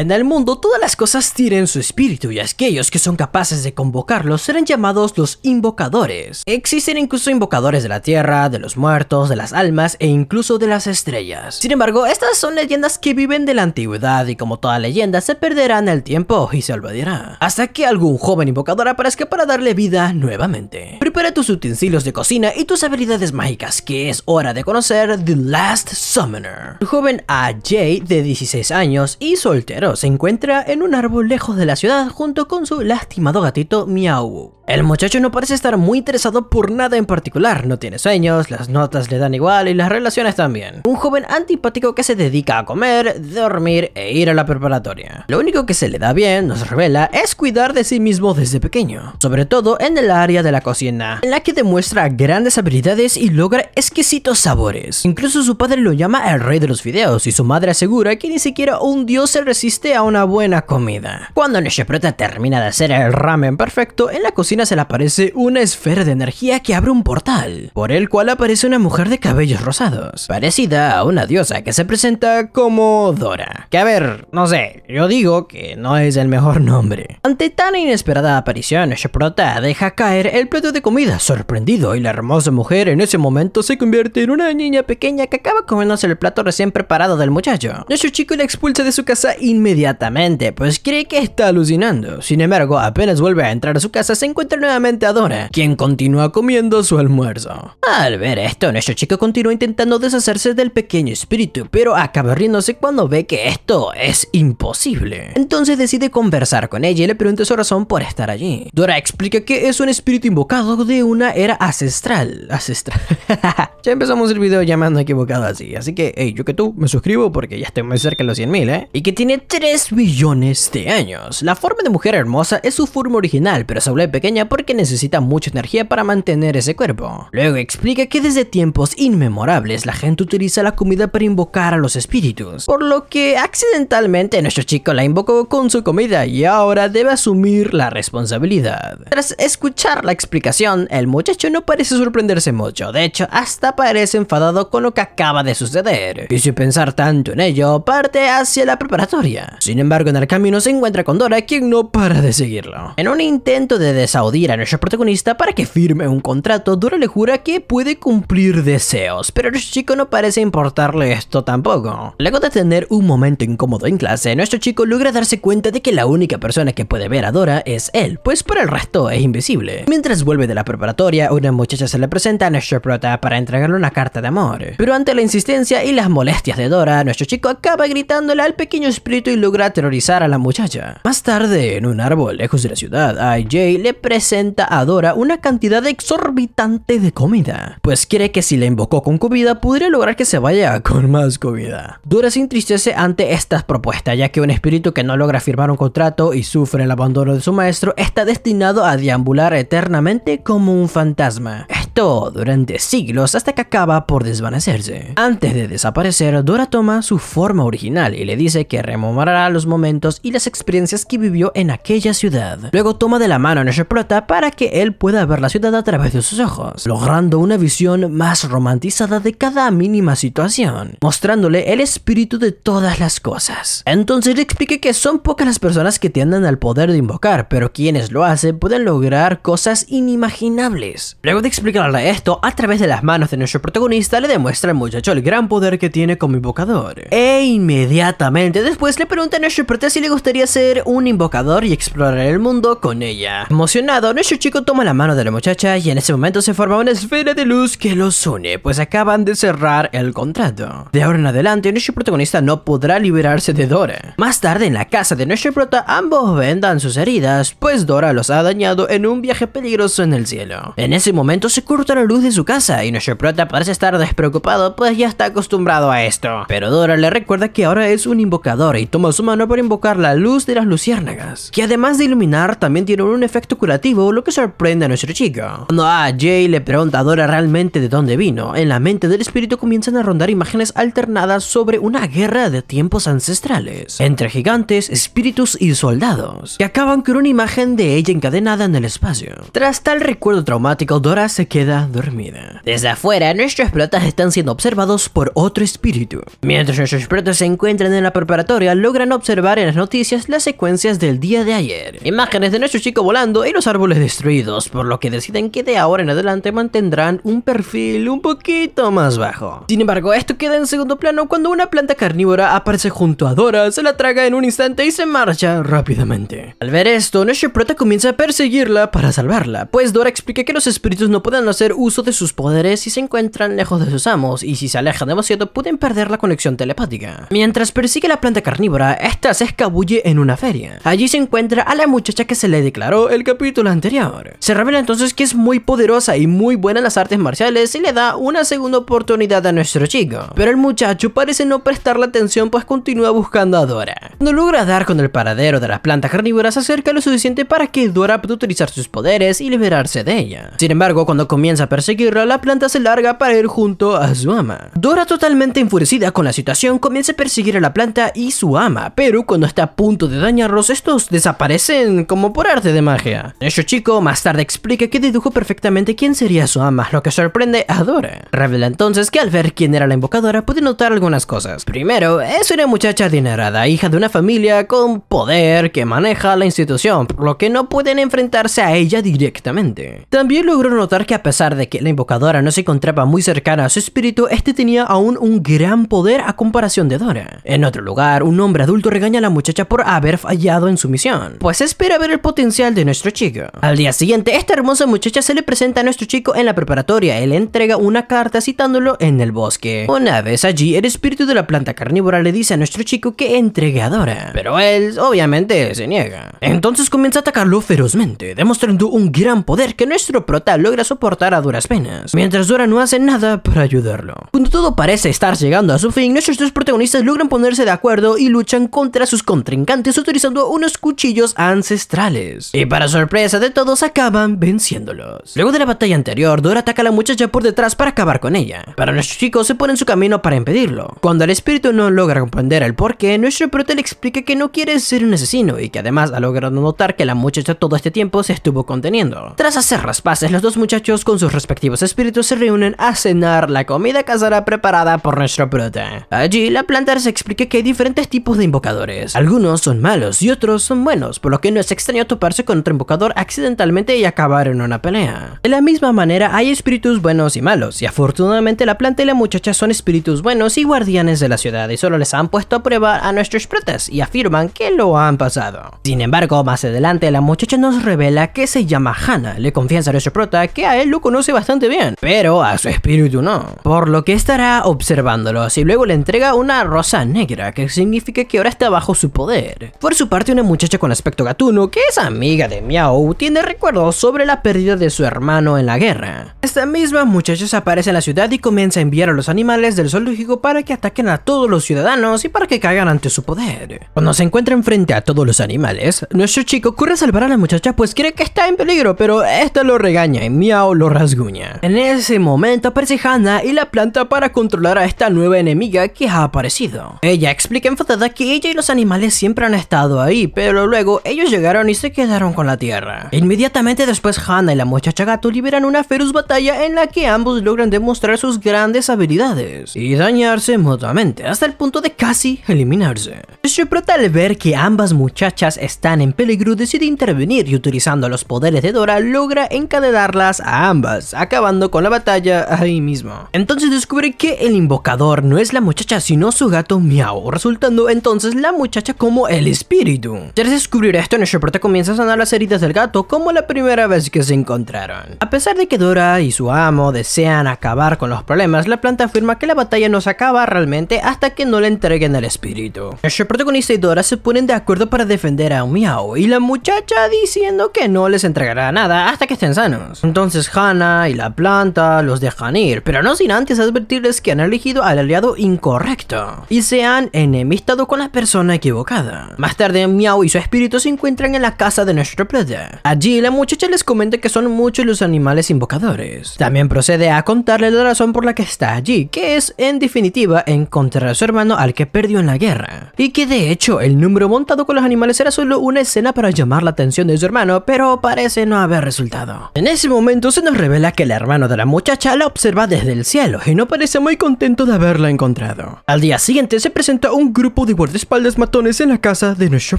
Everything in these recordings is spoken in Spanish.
En el mundo todas las cosas tienen su espíritu y aquellos que son capaces de convocarlos serán llamados los invocadores. Existen incluso invocadores de la tierra, de los muertos, de las almas e incluso de las estrellas. Sin embargo, estas son leyendas que viven de la antigüedad y como toda leyenda se perderán el tiempo y se olvidará. Hasta que algún joven invocador aparezca para darle vida nuevamente. Prepara tus utensilios de cocina y tus habilidades mágicas que es hora de conocer The Last Summoner. El joven AJ de 16 años y soltero se encuentra en un árbol lejos de la ciudad junto con su lastimado gatito Miau. El muchacho no parece estar muy interesado por nada en particular, no tiene sueños, las notas le dan igual y las relaciones también. Un joven antipático que se dedica a comer, dormir e ir a la preparatoria. Lo único que se le da bien, nos revela, es cuidar de sí mismo desde pequeño, sobre todo en el área de la cocina, en la que demuestra grandes habilidades y logra exquisitos sabores. Incluso su padre lo llama el rey de los fideos y su madre asegura que ni siquiera un dios se resiste a una buena comida. Cuando prota termina de hacer el ramen perfecto, en la cocina se le aparece una esfera de energía que abre un portal, por el cual aparece una mujer de cabellos rosados, parecida a una diosa que se presenta como Dora. Que a ver, no sé, yo digo que no es el mejor nombre. Ante tan inesperada aparición, prota deja caer el plato de comida sorprendido y la hermosa mujer en ese momento se convierte en una niña pequeña que acaba comiéndose el plato recién preparado del muchacho. Nuestro chico la expulsa de su casa y inmediatamente, pues cree que está alucinando. Sin embargo, apenas vuelve a entrar a su casa, se encuentra nuevamente a Dora, quien continúa comiendo su almuerzo. Al ver esto, nuestro chico continúa intentando deshacerse del pequeño espíritu, pero acaba riéndose cuando ve que esto es imposible. Entonces decide conversar con ella y le pregunta su razón por estar allí. Dora explica que es un espíritu invocado de una era ancestral. Ancestral. ya empezamos el video llamando equivocado así, así que, hey, yo que tú, me suscribo porque ya estoy muy cerca de los 100.000, ¿eh? Y que tiene 3 billones de años. La forma de mujer hermosa es su forma original, pero se vuelve pequeña porque necesita mucha energía para mantener ese cuerpo. Luego explica que desde tiempos inmemorables la gente utiliza la comida para invocar a los espíritus, por lo que accidentalmente nuestro chico la invocó con su comida y ahora debe asumir la responsabilidad. Tras escuchar la explicación, el muchacho no parece sorprenderse mucho, de hecho hasta parece enfadado con lo que acaba de suceder, y sin pensar tanto en ello, parte hacia la preparatoria sin embargo, en el camino se encuentra con Dora, quien no para de seguirlo. En un intento de desaudir a nuestro protagonista para que firme un contrato, Dora le jura que puede cumplir deseos, pero nuestro chico no parece importarle esto tampoco. Luego de tener un momento incómodo en clase, nuestro chico logra darse cuenta de que la única persona que puede ver a Dora es él, pues por el resto es invisible. Mientras vuelve de la preparatoria, una muchacha se le presenta a nuestro prota para entregarle una carta de amor. Pero ante la insistencia y las molestias de Dora, nuestro chico acaba gritándole al pequeño espíritu logra aterrorizar a la muchacha. Más tarde, en un árbol lejos de la ciudad, IJ le presenta a Dora una cantidad exorbitante de comida, pues quiere que si la invocó con comida, podría lograr que se vaya con más comida. Dora se entristece ante estas propuestas, ya que un espíritu que no logra firmar un contrato y sufre el abandono de su maestro está destinado a deambular eternamente como un fantasma durante siglos hasta que acaba por desvanecerse. Antes de desaparecer, Dora toma su forma original y le dice que rememorará los momentos y las experiencias que vivió en aquella ciudad. Luego toma de la mano a prota para que él pueda ver la ciudad a través de sus ojos, logrando una visión más romantizada de cada mínima situación, mostrándole el espíritu de todas las cosas. Entonces le explique que son pocas las personas que tienden al poder de invocar, pero quienes lo hacen pueden lograr cosas inimaginables. Luego de explicar esto, a través de las manos de nuestro protagonista le demuestra al muchacho el gran poder que tiene como invocador. E inmediatamente después le pregunta a nuestro prota si le gustaría ser un invocador y explorar el mundo con ella. Emocionado, nuestro chico toma la mano de la muchacha y en ese momento se forma una esfera de luz que los une, pues acaban de cerrar el contrato. De ahora en adelante, nuestro protagonista no podrá liberarse de Dora. Más tarde, en la casa de nuestro prota, ambos vendan sus heridas, pues Dora los ha dañado en un viaje peligroso en el cielo. En ese momento se corta la luz de su casa y nuestro prota parece estar despreocupado pues ya está acostumbrado a esto. Pero Dora le recuerda que ahora es un invocador y toma su mano para invocar la luz de las luciérnagas, que además de iluminar también tiene un efecto curativo lo que sorprende a nuestro chico. Cuando A.J. le pregunta a Dora realmente de dónde vino, en la mente del espíritu comienzan a rondar imágenes alternadas sobre una guerra de tiempos ancestrales, entre gigantes, espíritus y soldados, que acaban con una imagen de ella encadenada en el espacio. Tras tal recuerdo traumático, Dora se queda queda dormida. Desde afuera, nuestros protas están siendo observados por otro espíritu. Mientras nuestros protas se encuentran en la preparatoria, logran observar en las noticias las secuencias del día de ayer. Imágenes de nuestro chico volando y los árboles destruidos, por lo que deciden que de ahora en adelante mantendrán un perfil un poquito más bajo. Sin embargo, esto queda en segundo plano cuando una planta carnívora aparece junto a Dora, se la traga en un instante y se marcha rápidamente. Al ver esto, nuestro prota comienza a perseguirla para salvarla, pues Dora explica que los espíritus no pueden hacer uso de sus poderes si se encuentran lejos de sus amos, y si se alejan demasiado pueden perder la conexión telepática. Mientras persigue la planta carnívora, esta se escabulle en una feria. Allí se encuentra a la muchacha que se le declaró el capítulo anterior. Se revela entonces que es muy poderosa y muy buena en las artes marciales y le da una segunda oportunidad a nuestro chico. Pero el muchacho parece no prestarle atención pues continúa buscando a Dora. No logra dar con el paradero de las plantas carnívoras, acerca lo suficiente para que Dora pueda utilizar sus poderes y liberarse de ella. Sin embargo, cuando comienza comienza a perseguirla, la planta se larga para ir junto a su ama. Dora totalmente enfurecida con la situación comienza a perseguir a la planta y su ama, pero cuando está a punto de dañarlos, estos desaparecen como por arte de magia. hecho chico más tarde explica que dedujo perfectamente quién sería su ama, lo que sorprende a Dora. Revela entonces que al ver quién era la invocadora puede notar algunas cosas. Primero, es una muchacha adinerada, hija de una familia con poder que maneja la institución, por lo que no pueden enfrentarse a ella directamente. También logró notar que a a pesar de que la invocadora no se encontraba muy cercana a su espíritu, este tenía aún un gran poder a comparación de Dora. En otro lugar, un hombre adulto regaña a la muchacha por haber fallado en su misión, pues espera ver el potencial de nuestro chico. Al día siguiente, esta hermosa muchacha se le presenta a nuestro chico en la preparatoria. le entrega una carta citándolo en el bosque. Una vez allí, el espíritu de la planta carnívora le dice a nuestro chico que entregue a Dora, pero él obviamente se niega. Entonces comienza a atacarlo ferozmente, demostrando un gran poder que nuestro prota logra soportar a duras penas, mientras Dora no hace nada para ayudarlo. Cuando todo parece estar llegando a su fin, nuestros dos protagonistas logran ponerse de acuerdo y luchan contra sus contrincantes utilizando unos cuchillos ancestrales. Y para sorpresa de todos, acaban venciéndolos. Luego de la batalla anterior, Dora ataca a la muchacha por detrás para acabar con ella, pero nuestros chicos se ponen en su camino para impedirlo. Cuando el espíritu no logra comprender el porqué, nuestro prota le explica que no quiere ser un asesino y que además ha logrado notar que la muchacha todo este tiempo se estuvo conteniendo. Tras hacer raspases los dos muchachos con sus respectivos espíritus se reúnen a cenar la comida casera preparada por nuestro prota. Allí, la planta se explica que hay diferentes tipos de invocadores. Algunos son malos y otros son buenos, por lo que no es extraño toparse con otro invocador accidentalmente y acabar en una pelea. De la misma manera, hay espíritus buenos y malos, y afortunadamente la planta y la muchacha son espíritus buenos y guardianes de la ciudad, y solo les han puesto a prueba a nuestros protas, y afirman que lo han pasado. Sin embargo, más adelante, la muchacha nos revela que se llama Hannah, le confiesa a nuestro prota que a él conoce bastante bien, pero a su espíritu no. Por lo que estará observándolos y luego le entrega una rosa negra, que significa que ahora está bajo su poder. Por su parte, una muchacha con aspecto gatuno, que es amiga de Miao, tiene recuerdos sobre la pérdida de su hermano en la guerra. Esta misma muchacha se aparece en la ciudad y comienza a enviar a los animales del sol zoológico para que ataquen a todos los ciudadanos y para que caigan ante su poder. Cuando se encuentran frente a todos los animales, nuestro chico corre a salvar a la muchacha pues cree que está en peligro, pero esta lo regaña y Miao rasguña. En ese momento aparece Hannah y la planta para controlar a esta nueva enemiga que ha aparecido. Ella explica enfadada que ella y los animales siempre han estado ahí, pero luego ellos llegaron y se quedaron con la tierra. Inmediatamente después Hannah y la muchacha gato liberan una feroz batalla en la que ambos logran demostrar sus grandes habilidades y dañarse mutuamente hasta el punto de casi eliminarse. Shuprota al ver que ambas muchachas están en peligro decide intervenir y utilizando los poderes de Dora logra encadenarlas a ambas, acabando con la batalla ahí mismo. Entonces descubre que el invocador no es la muchacha sino su gato Miao, resultando entonces la muchacha como el espíritu. Tras descubrir esto, el Neshepporta comienza a sanar las heridas del gato como la primera vez que se encontraron. A pesar de que Dora y su amo desean acabar con los problemas, la planta afirma que la batalla no se acaba realmente hasta que no le entreguen el espíritu. El protagonista y Dora se ponen de acuerdo para defender a Miao y la muchacha diciendo que no les entregará nada hasta que estén sanos. Entonces y la planta los dejan ir, pero no sin antes advertirles que han elegido al aliado incorrecto y se han enemistado con la persona equivocada. Más tarde, Miau y su espíritu se encuentran en la casa de nuestro player. Allí, la muchacha les comenta que son muchos los animales invocadores. También procede a contarles la razón por la que está allí, que es, en definitiva, encontrar a su hermano al que perdió en la guerra. Y que de hecho, el número montado con los animales era solo una escena para llamar la atención de su hermano, pero parece no haber resultado. En ese momento se nos revela que el hermano de la muchacha la observa desde el cielo y no parece muy contento de haberla encontrado. Al día siguiente se presenta un grupo de guardaespaldas matones en la casa de nuestro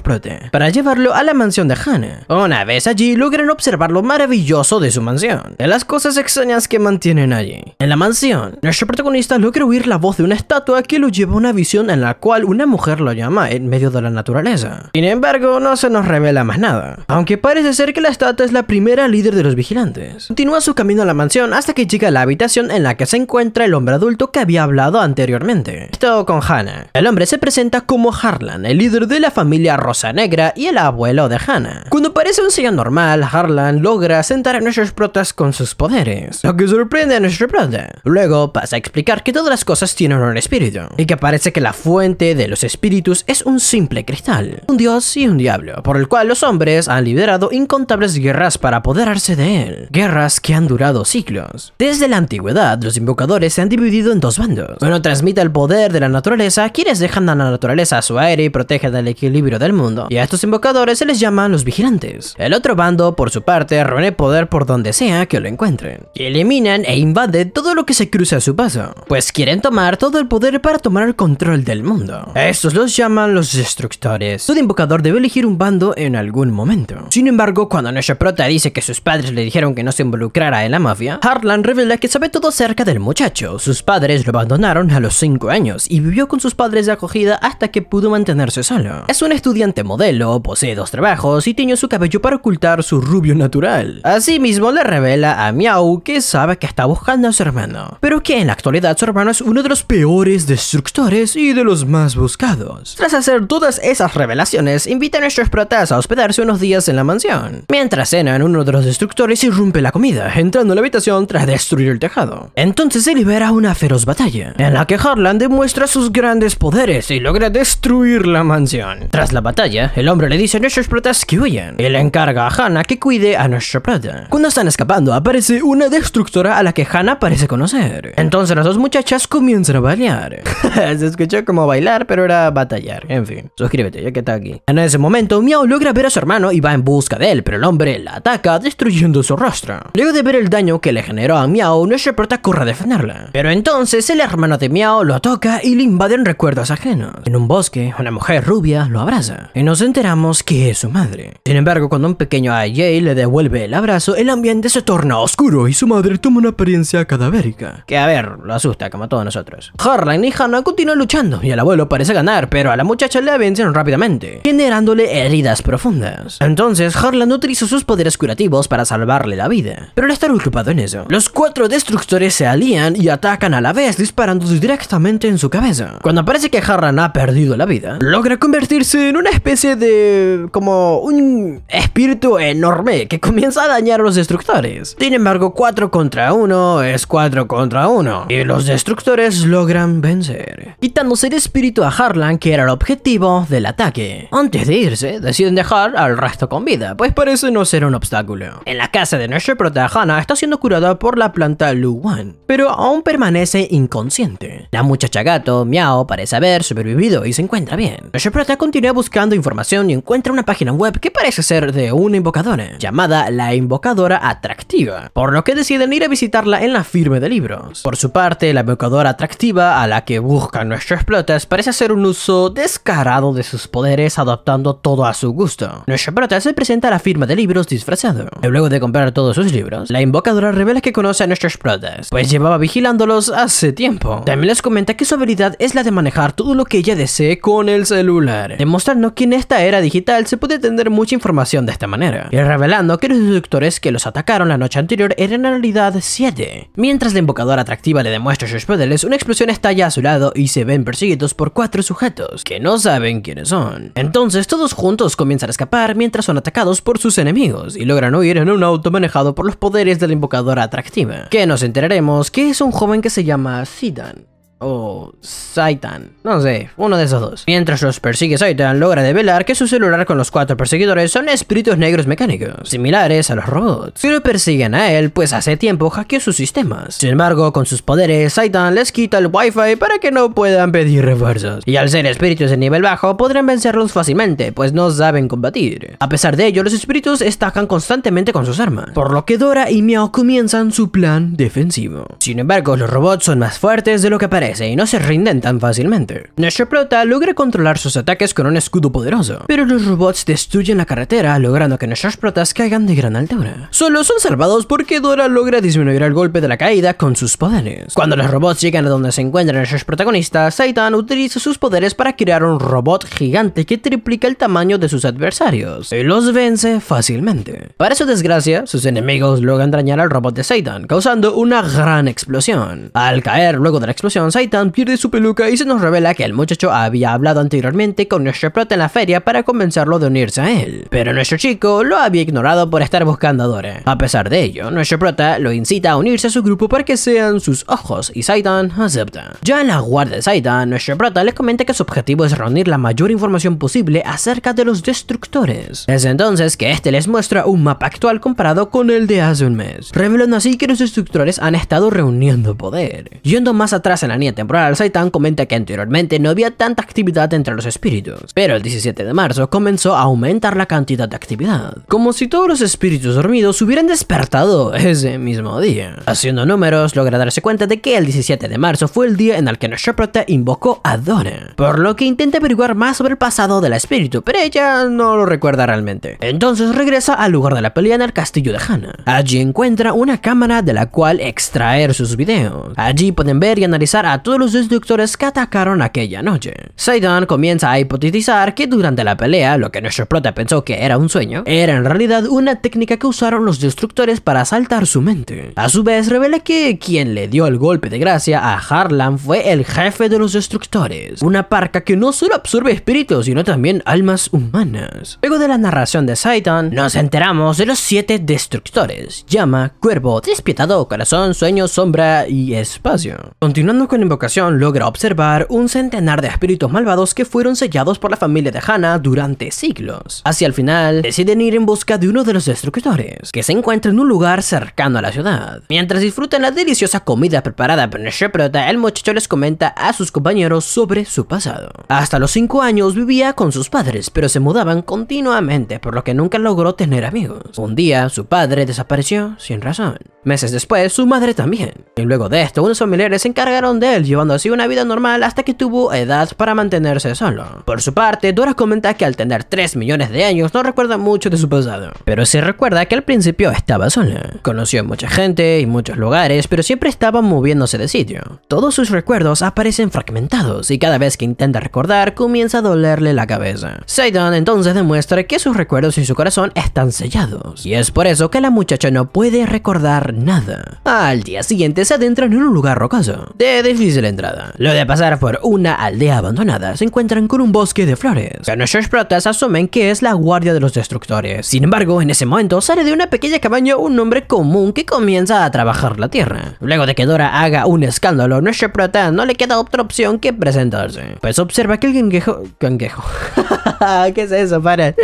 prote para llevarlo a la mansión de Hana. Una vez allí logran observar lo maravilloso de su mansión, de las cosas extrañas que mantienen allí. En la mansión, nuestro protagonista logra oír la voz de una estatua que lo lleva a una visión en la cual una mujer lo llama en medio de la naturaleza. Sin embargo, no se nos revela más nada, aunque parece ser que la estatua es la primera líder de los vigilantes. Continúa su camino a la mansión hasta que llega a la habitación en la que se encuentra el hombre adulto que había hablado anteriormente. Esto con Hannah. El hombre se presenta como Harlan, el líder de la familia Rosa Negra y el abuelo de Hannah. Cuando parece un señor normal, Harlan logra sentar a nuestros protas con sus poderes, lo que sorprende a nuestro prota. Luego pasa a explicar que todas las cosas tienen un espíritu, y que parece que la fuente de los espíritus es un simple cristal, un dios y un diablo, por el cual los hombres han liberado incontables guerras para apoderarse de él. Guerras que han durado siglos. Desde la antigüedad, los invocadores se han dividido en dos bandos. Uno transmite el poder de la naturaleza, quienes dejan a la naturaleza a su aire y protegen del equilibrio del mundo. Y a estos invocadores se les llaman los vigilantes. El otro bando, por su parte, reúne poder por donde sea que lo encuentren. Y eliminan e invaden todo lo que se cruza a su paso, pues quieren tomar todo el poder para tomar el control del mundo. A estos los llaman los destructores. Todo invocador debe elegir un bando en algún momento. Sin embargo, cuando Prota dice que sus padres le dijeron que no se involucrara en la mafia, Harlan revela que sabe todo acerca del muchacho. Sus padres lo abandonaron a los 5 años y vivió con sus padres de acogida hasta que pudo mantenerse solo. Es un estudiante modelo, posee dos trabajos y tiene su cabello para ocultar su rubio natural. Asimismo le revela a Miao que sabe que está buscando a su hermano, pero que en la actualidad su hermano es uno de los peores destructores y de los más buscados. Tras hacer todas esas revelaciones, invita a nuestros protas a hospedarse unos días en la mansión. Mientras cenan, uno de los destructores irrumpe la comida entrando a la habitación tras destruir el tejado. Entonces se libera una feroz batalla, en la que Harlan demuestra sus grandes poderes y logra destruir la mansión. Tras la batalla, el hombre le dice a nuestros protas que huyan, y le encarga a Hannah que cuide a nuestro prota. Cuando están escapando, aparece una destructora a la que Hannah parece conocer. Entonces las dos muchachas comienzan a bailar. se escuchó como bailar, pero era batallar. En fin, suscríbete, ya que está aquí. En ese momento, Miao logra ver a su hermano y va en busca de él, pero el hombre la ataca, destruyendo su rostro. Luego de ver el daño que le generó a Miao, nuestro prota corre a defenderla. Pero entonces el hermano de Miao lo ataca y le invaden recuerdos ajenos. En un bosque, una mujer rubia lo abraza, y nos enteramos que es su madre. Sin embargo, cuando un pequeño AJ le devuelve el abrazo, el ambiente se torna oscuro y su madre toma una apariencia cadavérica. Que a ver, lo asusta como a todos nosotros. Harlan y Hannah continúan luchando y el abuelo parece ganar, pero a la muchacha Le vencen rápidamente, generándole heridas profundas. Entonces, Harlan utiliza sus poderes curativos para salvarle la vida pero estar ocupado en eso, los cuatro destructores se alían y atacan a la vez disparando directamente en su cabeza. Cuando parece que Harlan ha perdido la vida, logra convertirse en una especie de... como un espíritu enorme que comienza a dañar a los destructores. Sin embargo, 4 contra 1 es 4 contra 1 y los destructores logran vencer, quitándose el espíritu a Harlan que era el objetivo del ataque. Antes de irse, deciden dejar al resto con vida, pues parece no ser un obstáculo. En la casa de nuestro prota Hannah está siendo curada por la planta Lu Luwan, pero aún permanece inconsciente. La muchacha gato, Miao, parece haber sobrevivido y se encuentra bien. Prata continúa buscando información y encuentra una página web que parece ser de una invocadora, llamada la invocadora atractiva, por lo que deciden ir a visitarla en la firma de libros. Por su parte, la invocadora atractiva a la que buscan nuestros plotas parece hacer un uso descarado de sus poderes adaptando todo a su gusto. Nuestro prota se presenta a la firma de libros disfrazado. y Luego de comprar todos sus libros, la invocadora revela que conoce a nuestros protas, pues llevaba vigilándolos hace tiempo. También les comenta que su habilidad es la de manejar todo lo que ella desee con el celular, demostrando que en esta era digital se puede tener mucha información de esta manera, y revelando que los destructores que los atacaron la noche anterior eran en realidad 7. Mientras la invocadora atractiva le demuestra sus poderes, una explosión estalla a su lado y se ven perseguidos por cuatro sujetos, que no saben quiénes son. Entonces todos juntos comienzan a escapar mientras son atacados por sus enemigos y logran huir en un auto manejado por los poderes de la invocadora atractiva, que nos enteraremos que es un joven que se llama Sidan o Saitan, no sé, uno de esos dos. Mientras los persigue Saitan, logra develar que su celular con los cuatro perseguidores son espíritus negros mecánicos, similares a los robots, Si lo persiguen a él pues hace tiempo hackeó sus sistemas. Sin embargo, con sus poderes, Saitan les quita el wifi para que no puedan pedir refuerzos, y al ser espíritus de nivel bajo podrán vencerlos fácilmente, pues no saben combatir. A pesar de ello, los espíritus estacan constantemente con sus armas, por lo que Dora y Miao comienzan su plan defensivo. Sin embargo, los robots son más fuertes de lo que parece y no se rinden tan fácilmente. Prota logra controlar sus ataques con un escudo poderoso, pero los robots destruyen la carretera logrando que nuestros protas caigan de gran altura. Solo son salvados porque Dora logra disminuir el golpe de la caída con sus poderes. Cuando los robots llegan a donde se encuentran nuestros protagonistas, Satan utiliza sus poderes para crear un robot gigante que triplica el tamaño de sus adversarios y los vence fácilmente. Para su desgracia, sus enemigos logran dañar al robot de Satan, causando una gran explosión. Al caer luego de la explosión, Titan pierde su peluca y se nos revela que el muchacho había hablado anteriormente con nuestro prota en la feria para convencerlo de unirse a él. Pero nuestro chico lo había ignorado por estar buscando a Dora. A pesar de ello, nuestro prota lo incita a unirse a su grupo para que sean sus ojos y Saitan acepta. Ya en la guardia de Saitan, nuestro prota les comenta que su objetivo es reunir la mayor información posible acerca de los destructores. Es entonces que este les muestra un mapa actual comparado con el de hace un mes, revelando así que los destructores han estado reuniendo poder. Yendo más atrás en la temporal, Saitan comenta que anteriormente no había tanta actividad entre los espíritus, pero el 17 de marzo comenzó a aumentar la cantidad de actividad, como si todos los espíritus dormidos hubieran despertado ese mismo día. Haciendo números, logra darse cuenta de que el 17 de marzo fue el día en el que Neshephrata invocó a Donna, por lo que intenta averiguar más sobre el pasado del espíritu, pero ella no lo recuerda realmente. Entonces regresa al lugar de la pelea en el castillo de Hannah. Allí encuentra una cámara de la cual extraer sus videos. Allí pueden ver y analizar a a todos los destructores que atacaron aquella noche. Saidan comienza a hipotetizar que durante la pelea, lo que nuestro prota pensó que era un sueño, era en realidad una técnica que usaron los destructores para asaltar su mente. A su vez revela que quien le dio el golpe de gracia a Harlan fue el jefe de los destructores, una parca que no solo absorbe espíritus sino también almas humanas. Luego de la narración de Saidan, nos enteramos de los siete destructores, llama, cuervo, despietado, corazón, sueño, sombra y espacio. Continuando con invocación logra observar un centenar de espíritus malvados que fueron sellados por la familia de Hannah durante siglos. Hacia el final, deciden ir en busca de uno de los destructores, que se encuentra en un lugar cercano a la ciudad. Mientras disfrutan la deliciosa comida preparada por Nesheprota, el muchacho les comenta a sus compañeros sobre su pasado. Hasta los 5 años vivía con sus padres, pero se mudaban continuamente, por lo que nunca logró tener amigos. Un día, su padre desapareció sin razón. Meses después, su madre también. Y luego de esto, unos familiares se encargaron de llevando así una vida normal hasta que tuvo edad para mantenerse solo. Por su parte, Dora comenta que al tener 3 millones de años no recuerda mucho de su pasado, pero sí recuerda que al principio estaba sola. Conoció mucha gente y muchos lugares, pero siempre estaba moviéndose de sitio. Todos sus recuerdos aparecen fragmentados y cada vez que intenta recordar comienza a dolerle la cabeza. Seidan entonces demuestra que sus recuerdos y su corazón están sellados, y es por eso que la muchacha no puede recordar nada. Al día siguiente se adentran en un lugar rocoso. De difícil la entrada. Lo de pasar por una aldea abandonada, se encuentran con un bosque de flores. Que nuestros protas asumen que es la guardia de los destructores. Sin embargo, en ese momento sale de una pequeña cabaña un hombre común que comienza a trabajar la tierra. Luego de que Dora haga un escándalo, nuestro prota no le queda otra opción que presentarse. Pues observa que el ganguejo... Ganguejo. ¿Qué es eso? Para.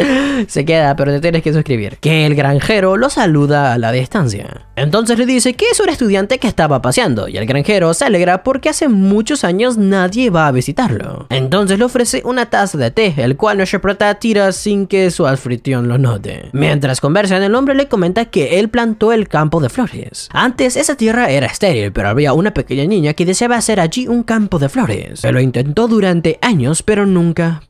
Se queda, pero te tienes que suscribir. Que el granjero lo saluda a la distancia. Entonces le dice que es un estudiante que estaba paseando y el granjero se alegra porque hace muchos años nadie va a visitarlo. Entonces le ofrece una taza de té, el cual prota tira sin que su anfitrión lo note. Mientras conversan, el hombre le comenta que él plantó el campo de flores. Antes esa tierra era estéril, pero había una pequeña niña que deseaba hacer allí un campo de flores. Se lo intentó durante años, pero nunca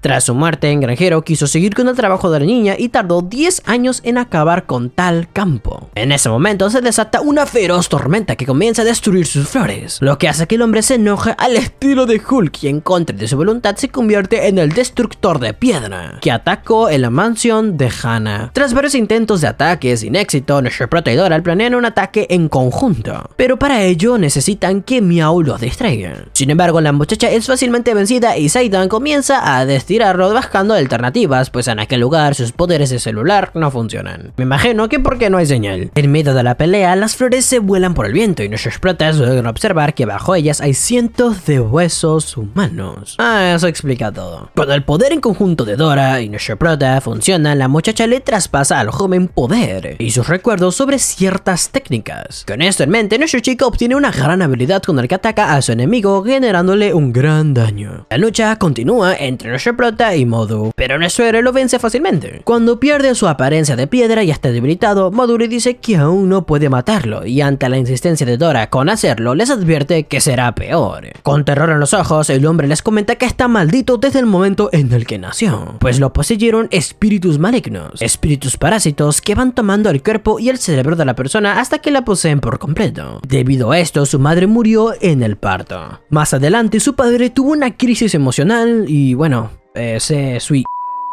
tras su muerte, en Granjero quiso seguir con el trabajo de la niña y tardó 10 años en acabar con tal campo. En ese momento se desata una feroz tormenta que comienza a destruir sus flores, lo que hace que el hombre se enoje al estilo de Hulk y en contra de su voluntad se convierte en el destructor de piedra, que atacó en la mansión de Hannah. Tras varios intentos de ataque sin éxito, nuestro protegedor al planean un ataque en conjunto, pero para ello necesitan que Miau los distraiga. Sin embargo, la muchacha es fácilmente vencida y Saidan comienza a a destirarlo buscando alternativas, pues en aquel lugar sus poderes de celular no funcionan. Me imagino que porque no hay señal. En medio de la pelea, las flores se vuelan por el viento y nuestros protas suelen observar que bajo ellas hay cientos de huesos humanos. Ah, eso explica todo. Cuando el poder en conjunto de Dora y nuestro prota funciona, la muchacha le traspasa al joven poder y sus recuerdos sobre ciertas técnicas. Con esto en mente, nuestro chico obtiene una gran habilidad con el que ataca a su enemigo generándole un gran daño. La lucha continúa en entre prota y Modu, pero suero lo vence fácilmente. Cuando pierde su apariencia de piedra y está debilitado, le dice que aún no puede matarlo y ante la insistencia de Dora con hacerlo, les advierte que será peor. Con terror en los ojos, el hombre les comenta que está maldito desde el momento en el que nació, pues lo poseyeron espíritus malignos, espíritus parásitos que van tomando el cuerpo y el cerebro de la persona hasta que la poseen por completo. Debido a esto, su madre murió en el parto. Más adelante, su padre tuvo una crisis emocional y bueno, ese eh, sweet,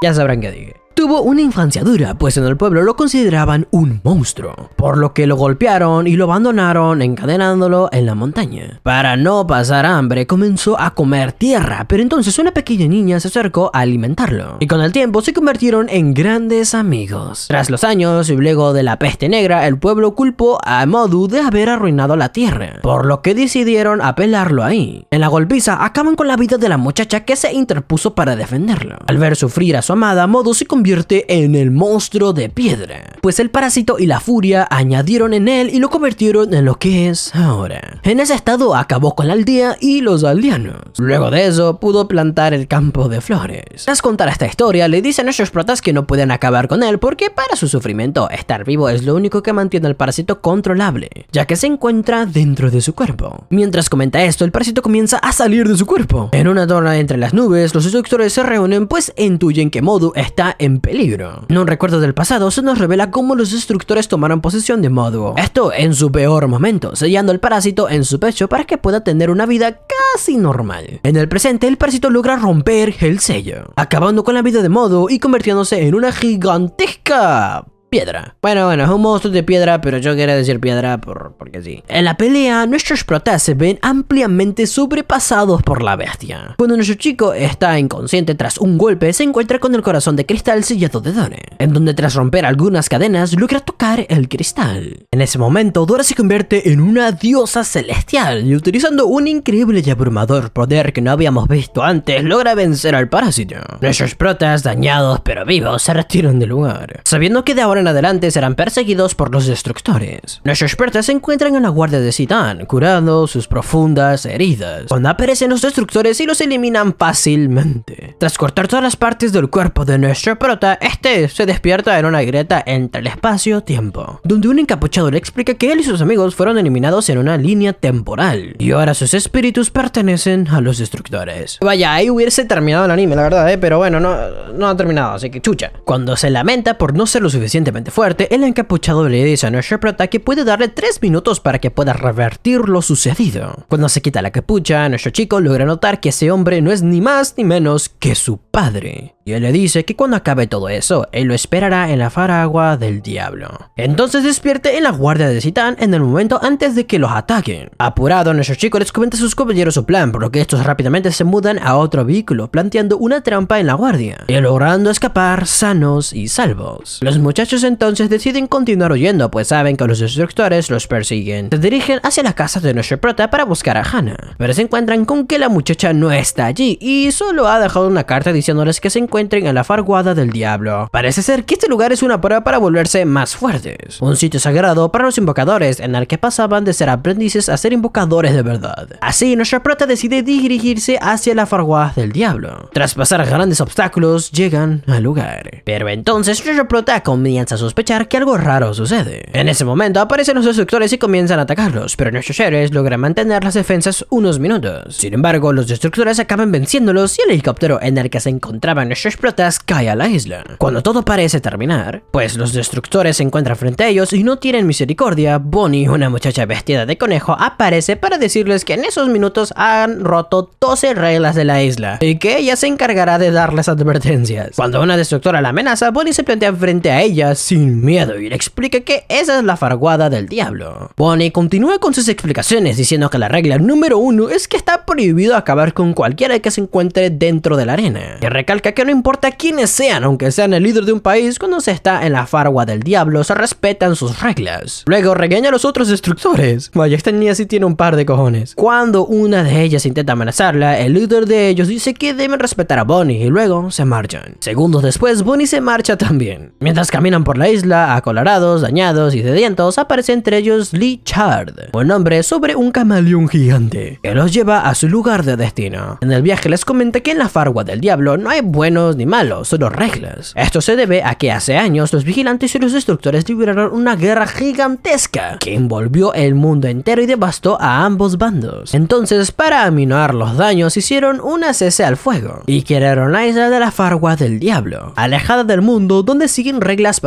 ya sabrán que dije. Tuvo una infancia dura, pues en el pueblo lo consideraban un monstruo, por lo que lo golpearon y lo abandonaron encadenándolo en la montaña. Para no pasar hambre, comenzó a comer tierra, pero entonces una pequeña niña se acercó a alimentarlo, y con el tiempo se convirtieron en grandes amigos. Tras los años y luego de la peste negra, el pueblo culpó a Modu de haber arruinado la tierra, por lo que decidieron apelarlo ahí. En la golpiza acaban con la vida de la muchacha que se interpuso para defenderlo. Al ver sufrir a su amada, Modu se convirtió en el monstruo de piedra, pues el parásito y la furia añadieron en él y lo convirtieron en lo que es ahora. En ese estado acabó con la aldea y los aldeanos. Luego de eso pudo plantar el campo de flores. Tras contar esta historia, le dicen a esos protas que no pueden acabar con él porque para su sufrimiento estar vivo es lo único que mantiene al parásito controlable, ya que se encuentra dentro de su cuerpo. Mientras comenta esto, el parásito comienza a salir de su cuerpo. En una torre entre las nubes, los instructores se reúnen pues e intuyen que Modu está en peligro. En un recuerdo del pasado se nos revela cómo los destructores tomaron posesión de Modo. Esto en su peor momento, sellando el parásito en su pecho para que pueda tener una vida casi normal. En el presente, el parásito logra romper el sello, acabando con la vida de Modo y convirtiéndose en una gigantesca piedra. Bueno, bueno, es un monstruo de piedra, pero yo quería decir piedra por, porque sí. En la pelea, nuestros protas se ven ampliamente sobrepasados por la bestia. Cuando nuestro chico está inconsciente tras un golpe, se encuentra con el corazón de cristal sellado de Done, en donde tras romper algunas cadenas logra tocar el cristal. En ese momento, Dora se convierte en una diosa celestial y utilizando un increíble y abrumador poder que no habíamos visto antes, logra vencer al parásito. Nuestros protas, dañados pero vivos, se retiran del lugar, sabiendo que de ahora en adelante serán perseguidos por los destructores. Nuestros expertos se encuentran en la guardia de Sitán, curando sus profundas heridas, cuando aparecen los destructores y los eliminan fácilmente. Tras cortar todas las partes del cuerpo de nuestro prota, este se despierta en una grieta entre el espacio-tiempo, donde un encapuchado le explica que él y sus amigos fueron eliminados en una línea temporal, y ahora sus espíritus pertenecen a los destructores. Vaya, ahí hubiese terminado el anime, la verdad, eh, pero bueno, no, no ha terminado, así que chucha. Cuando se lamenta por no ser lo suficiente fuerte, el encapuchado le dice a nuestro prota que puede darle 3 minutos para que pueda revertir lo sucedido. Cuando se quita la capucha, nuestro chico logra notar que ese hombre no es ni más ni menos que su padre. Y él le dice que cuando acabe todo eso, él lo esperará en la faragua del diablo. Entonces despierte en la guardia de Zitán en el momento antes de que los ataquen. Apurado, nuestro chico les comenta a sus compañeros su plan, por lo que estos rápidamente se mudan a otro vehículo, planteando una trampa en la guardia, y logrando escapar sanos y salvos. Los muchachos entonces deciden continuar huyendo, pues saben que los destructores los persiguen. Se dirigen hacia la casa de nuestro prota para buscar a Hannah, pero se encuentran con que la muchacha no está allí y solo ha dejado una carta diciéndoles que se encuentren en la farguada del diablo. Parece ser que este lugar es una prueba para volverse más fuertes, un sitio sagrado para los invocadores en el que pasaban de ser aprendices a ser invocadores de verdad. Así, nuestra prota decide dirigirse hacia la farguada del diablo. Tras pasar grandes obstáculos, llegan al lugar. Pero entonces nuestro prota comienza a sospechar que algo raro sucede. En ese momento aparecen los destructores y comienzan a atacarlos, pero nuestros seres logran mantener las defensas unos minutos. Sin embargo, los destructores acaban venciéndolos y el helicóptero en el que se encontraban nuestros protas cae a la isla. Cuando todo parece terminar, pues los destructores se encuentran frente a ellos y no tienen misericordia, Bonnie, una muchacha vestida de conejo, aparece para decirles que en esos minutos han roto 12 reglas de la isla y que ella se encargará de darles advertencias. Cuando una destructora la amenaza, Bonnie se plantea frente a ellas sin miedo y le explica que esa es la farguada del diablo. Bonnie continúa con sus explicaciones diciendo que la regla número uno es que está prohibido acabar con cualquiera que se encuentre dentro de la arena. Y recalca que no importa quiénes sean, aunque sean el líder de un país, cuando se está en la fargua del diablo se respetan sus reglas. Luego regaña a los otros destructores. Vaya, esta niña sí tiene un par de cojones. Cuando una de ellas intenta amenazarla, el líder de ellos dice que deben respetar a Bonnie y luego se marchan. Segundos después, Bonnie se marcha también. Mientras caminan por por la isla acolorados, dañados y sedientos, aparece entre ellos Lee Chard, un hombre sobre un camaleón gigante, que los lleva a su lugar de destino. En el viaje les comenta que en la fargua del diablo no hay buenos ni malos, solo reglas. Esto se debe a que hace años los vigilantes y los destructores libraron una guerra gigantesca que envolvió el mundo entero y devastó a ambos bandos. Entonces, para aminoar los daños, hicieron una cese al fuego y crearon la isla de la fargua del diablo, alejada del mundo donde siguen reglas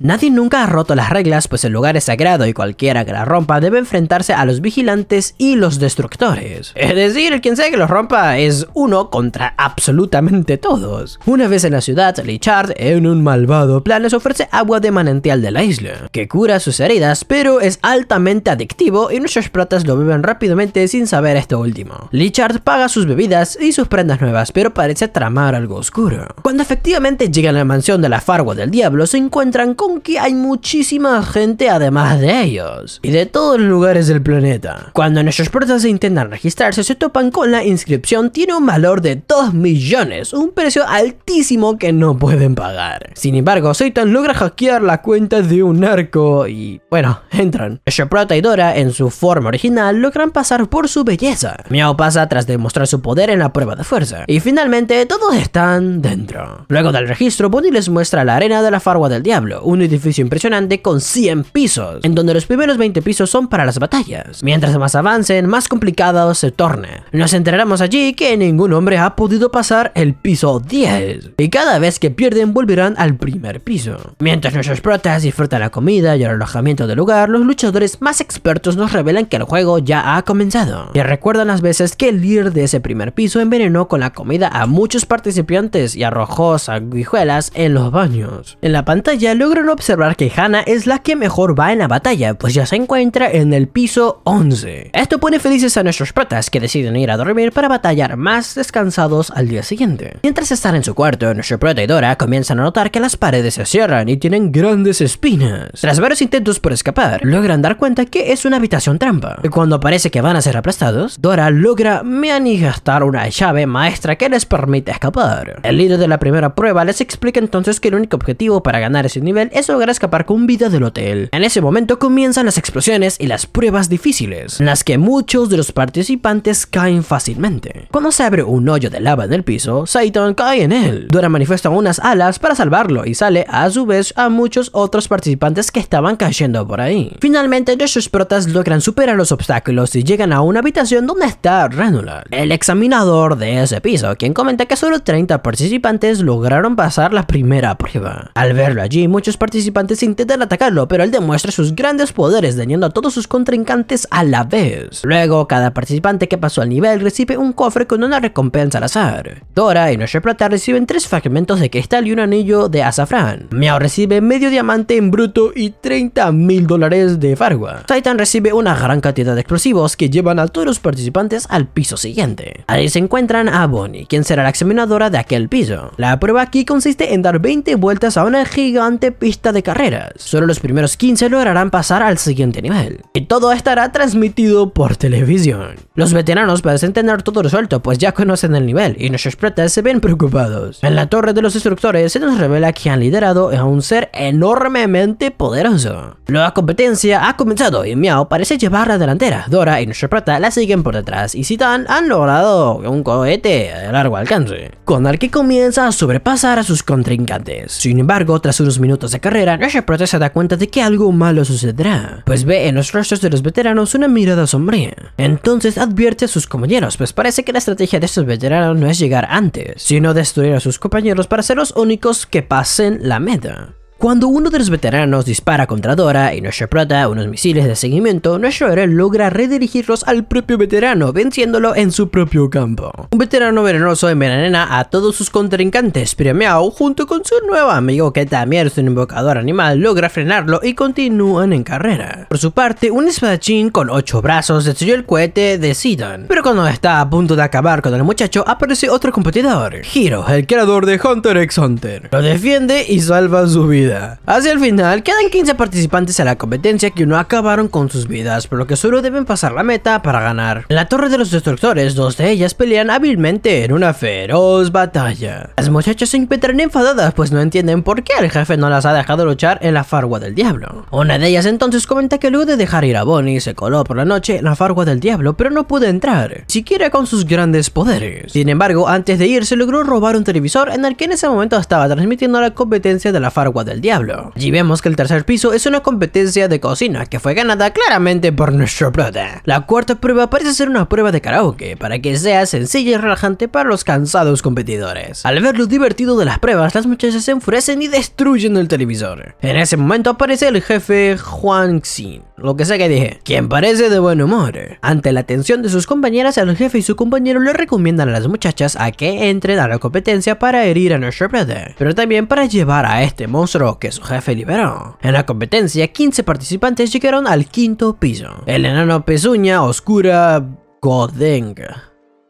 Nadie nunca ha roto las reglas, pues el lugar es sagrado y cualquiera que la rompa debe enfrentarse a los vigilantes y los destructores. Es decir, quien sea que los rompa es uno contra absolutamente todos. Una vez en la ciudad, Richard, en un malvado plan, les ofrece agua de manantial de la isla, que cura sus heridas, pero es altamente adictivo y nuestros platas lo beben rápidamente sin saber esto último. Richard paga sus bebidas y sus prendas nuevas, pero parece tramar algo oscuro. Cuando efectivamente ...llega a la mansión de la Farwa del Diablo, encuentran con que hay muchísima gente además de ellos, y de todos los lugares del planeta. Cuando nuestros protas intentan registrarse, se topan con la inscripción, tiene un valor de 2 millones, un precio altísimo que no pueden pagar. Sin embargo, Satan logra hackear la cuenta de un narco y, bueno, entran. Sheprota y Dora, en su forma original, logran pasar por su belleza. Miao pasa tras demostrar su poder en la prueba de fuerza. Y finalmente, todos están dentro. Luego del registro, Bonnie les muestra la arena de la Farwa del Diablo, un edificio impresionante con 100 pisos, en donde los primeros 20 pisos son para las batallas. Mientras más avancen, más complicado se torne Nos enteraremos allí que ningún hombre ha podido pasar el piso 10, y cada vez que pierden volverán al primer piso. Mientras nuestros protas disfrutan la comida y el alojamiento del lugar, los luchadores más expertos nos revelan que el juego ya ha comenzado, y recuerdan las veces que el líder de ese primer piso envenenó con la comida a muchos participantes y arrojó sanguijuelas en los baños. En la pantalla logran observar que Hana es la que mejor va en la batalla, pues ya se encuentra en el piso 11. Esto pone felices a nuestros protas que deciden ir a dormir para batallar más descansados al día siguiente. Mientras están en su cuarto, nuestro prota y Dora comienzan a notar que las paredes se cierran y tienen grandes espinas. Tras varios intentos por escapar, logran dar cuenta que es una habitación trampa. Y cuando parece que van a ser aplastados, Dora logra manifestar una llave maestra que les permite escapar. El líder de la primera prueba les explica entonces que el único objetivo para ganar ganar ese nivel es lograr escapar con vida del hotel. En ese momento comienzan las explosiones y las pruebas difíciles, en las que muchos de los participantes caen fácilmente. Cuando se abre un hoyo de lava en el piso, Saiton cae en él. Dora manifiesta unas alas para salvarlo y sale a su vez a muchos otros participantes que estaban cayendo por ahí. Finalmente, nuestros protas logran superar los obstáculos y llegan a una habitación donde está Renulan, el examinador de ese piso, quien comenta que solo 30 participantes lograron pasar la primera prueba. Al ver allí, muchos participantes intentan atacarlo, pero él demuestra sus grandes poderes dañando a todos sus contrincantes a la vez. Luego, cada participante que pasó al nivel recibe un cofre con una recompensa al azar. Dora y nuestra Plata reciben tres fragmentos de cristal y un anillo de azafrán. Miao recibe medio diamante en bruto y 30 mil dólares de farwa. Titan recibe una gran cantidad de explosivos que llevan a todos los participantes al piso siguiente. Ahí se encuentran a Bonnie, quien será la examinadora de aquel piso. La prueba aquí consiste en dar 20 vueltas a una G gigante pista de carreras. Solo los primeros 15 lograrán pasar al siguiente nivel. Y todo estará transmitido por televisión. Los veteranos parecen tener todo resuelto, pues ya conocen el nivel, y nuestros pretas se ven preocupados. En la torre de los instructores se nos revela que han liderado a un ser enormemente poderoso. La competencia ha comenzado y Miao parece llevar la delantera. Dora y nuestro prota la siguen por detrás y Zidane han logrado un cohete de largo alcance, con el que comienza a sobrepasar a sus contrincantes. Sin embargo, tras unos minutos de carrera, Roger Prota se da cuenta de que algo malo sucederá, pues ve en los rostros de los veteranos una mirada sombría. Entonces advierte a sus compañeros, pues parece que la estrategia de estos veteranos no es llegar antes, sino destruir a sus compañeros para ser los únicos que pasen la meta. Cuando uno de los veteranos dispara contra Dora y nos Prota unos misiles de seguimiento, Noche logra redirigirlos al propio veterano, venciéndolo en su propio campo. Un veterano venenoso envenena a todos sus contrincantes, pero junto con su nuevo amigo que también es un invocador animal, logra frenarlo y continúan en carrera. Por su parte, un espadachín con ocho brazos destruyó el cohete de Sidon, pero cuando está a punto de acabar con el muchacho, aparece otro competidor, Hiro, el creador de Hunter x Hunter. Lo defiende y salva su vida. Hacia el final, quedan 15 participantes a la competencia que no acabaron con sus vidas, por lo que solo deben pasar la meta para ganar. En la Torre de los Destructores, dos de ellas pelean hábilmente en una feroz batalla. Las muchachas se encuentran enfadadas pues no entienden por qué el jefe no las ha dejado luchar en la Fargua del Diablo. Una de ellas entonces comenta que luego de dejar ir a Bonnie se coló por la noche en la Fargua del Diablo pero no pudo entrar, siquiera con sus grandes poderes. Sin embargo, antes de ir, se logró robar un televisor en el que en ese momento estaba transmitiendo la competencia de la Fargua del diablo. Y vemos que el tercer piso es una competencia de cocina que fue ganada claramente por nuestro brother. La cuarta prueba parece ser una prueba de karaoke para que sea sencilla y relajante para los cansados competidores. Al ver lo divertido de las pruebas, las muchachas se enfurecen y destruyen el televisor. En ese momento aparece el jefe Juan Xin, lo que sé que dije, quien parece de buen humor. Ante la atención de sus compañeras, el jefe y su compañero le recomiendan a las muchachas a que entren a la competencia para herir a nuestro brother, pero también para llevar a este monstruo que su jefe liberó. En la competencia, 15 participantes llegaron al quinto piso. El enano pezuña oscura Godeng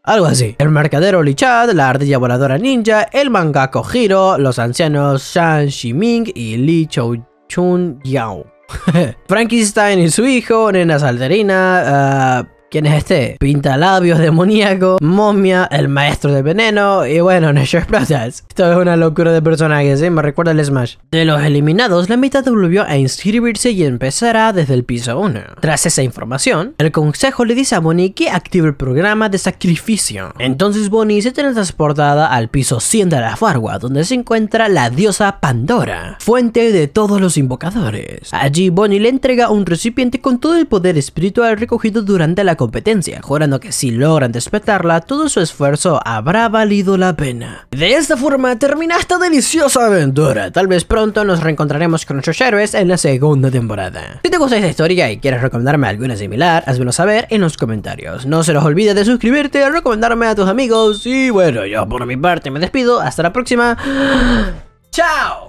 Algo así. El mercadero Lichad, la ardilla voladora ninja, el mangako Hiro, los ancianos Shan Shiming y Li Chou Chun Yao. Frankenstein y su hijo, Nena Salderina, uh, ¿Quién es este? labios demoníaco, momia, el maestro del veneno y bueno, Nature Brothers. Esto es una locura de personajes, ¿eh? me recuerda al Smash. De los eliminados, la mitad volvió a inscribirse y empezará desde el piso 1. Tras esa información, el consejo le dice a Bonnie que active el programa de sacrificio. Entonces Bonnie se transportada al piso 100 de la fargua donde se encuentra la diosa Pandora, fuente de todos los invocadores. Allí Bonnie le entrega un recipiente con todo el poder espiritual recogido durante la competencia, jurando que si logran despertarla, todo su esfuerzo habrá valido la pena. De esta forma termina esta deliciosa aventura, tal vez pronto nos reencontraremos con nuestros héroes en la segunda temporada. Si te gusta esta historia y quieres recomendarme alguna similar, házmelo saber en los comentarios. No se los olvide de suscribirte, recomendarme a tus amigos y bueno, yo por mi parte me despido, hasta la próxima. ¡Chao!